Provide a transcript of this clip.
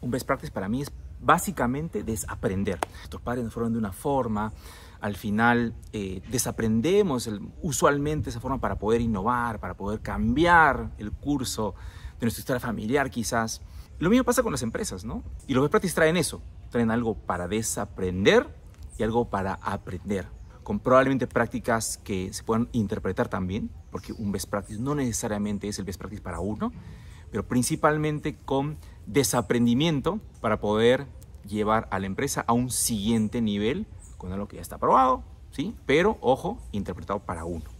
un best practice para mí es básicamente desaprender. Nuestros padres nos fueron de una forma, al final eh, desaprendemos usualmente esa forma para poder innovar, para poder cambiar el curso de nuestra historia familiar quizás. Lo mismo pasa con las empresas, ¿no? Y los best practices traen eso, traen algo para desaprender y algo para aprender, con probablemente prácticas que se puedan interpretar también, porque un best practice no necesariamente es el best practice para uno, pero principalmente con desaprendimiento para poder llevar a la empresa a un siguiente nivel con algo que ya está aprobado, ¿sí? Pero, ojo, interpretado para uno.